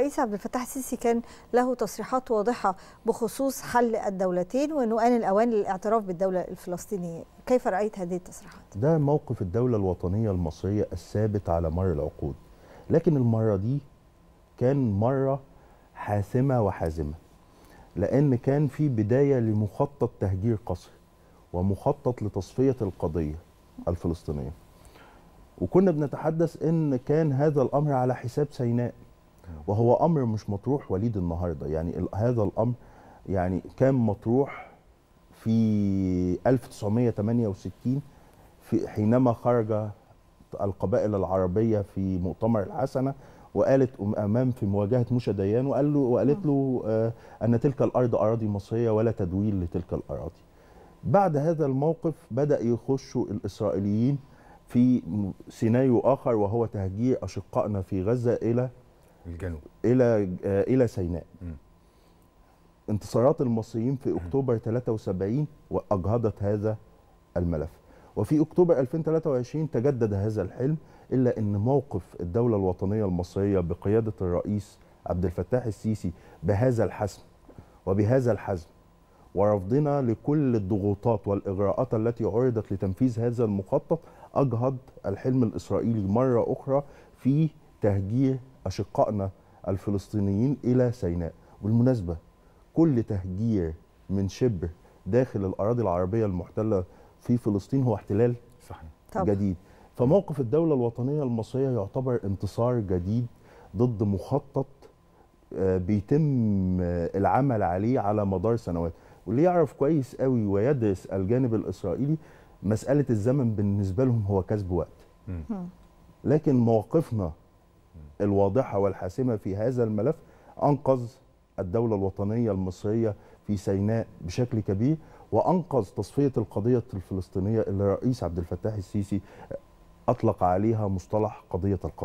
الرئيس عبد الفتاح السيسي كان له تصريحات واضحة بخصوص حل الدولتين وأنه آن الأوان للاعتراف بالدولة الفلسطينية كيف رأيت هذه التصريحات؟ ده موقف الدولة الوطنية المصرية الثابت على مر العقود لكن المرة دي كان مرة حاسمة وحازمة لأن كان في بداية لمخطط تهجير قصري ومخطط لتصفية القضية الفلسطينية وكنا بنتحدث ان كان هذا الامر على حساب سيناء وهو امر مش مطروح وليد النهارده يعني هذا الامر يعني كان مطروح في 1968 في حينما خرج القبائل العربيه في مؤتمر الحسنه وقالت امام في مواجهه موشى ديان وقال له وقالت له آه، ان تلك الارض اراضي مصريه ولا تدويل لتلك الاراضي. بعد هذا الموقف بدا يخشوا الاسرائيليين في سيناريو اخر وهو تهجير اشقائنا في غزه الى الجنوب الى آه، الى سيناء م. انتصارات المصريين في اكتوبر 73 واجهضت هذا الملف وفي اكتوبر 2023 تجدد هذا الحلم الا ان موقف الدوله الوطنيه المصريه بقياده الرئيس عبد الفتاح السيسي بهذا الحسم وبهذا الحزم ورفضنا لكل الضغوطات والاغراءات التي عرضت لتنفيذ هذا المخطط اجهض الحلم الاسرائيلي مره اخرى في تهجير أشقائنا الفلسطينيين إلى سيناء والمناسبة كل تهجير من شبر داخل الأراضي العربية المحتلة في فلسطين هو احتلال صحيح. جديد فموقف الدولة الوطنية المصرية يعتبر انتصار جديد ضد مخطط آه، بيتم آه، العمل عليه على مدار سنوات واللي يعرف كويس قوي ويدرس الجانب الإسرائيلي مسألة الزمن بالنسبة لهم هو كسب وقت لكن موقفنا الواضحة والحاسمة في هذا الملف أنقذ الدولة الوطنية المصرية في سيناء بشكل كبير وأنقذ تصفية القضية الفلسطينية اللي الرئيس عبد الفتاح السيسي أطلق عليها مصطلح قضية القضايا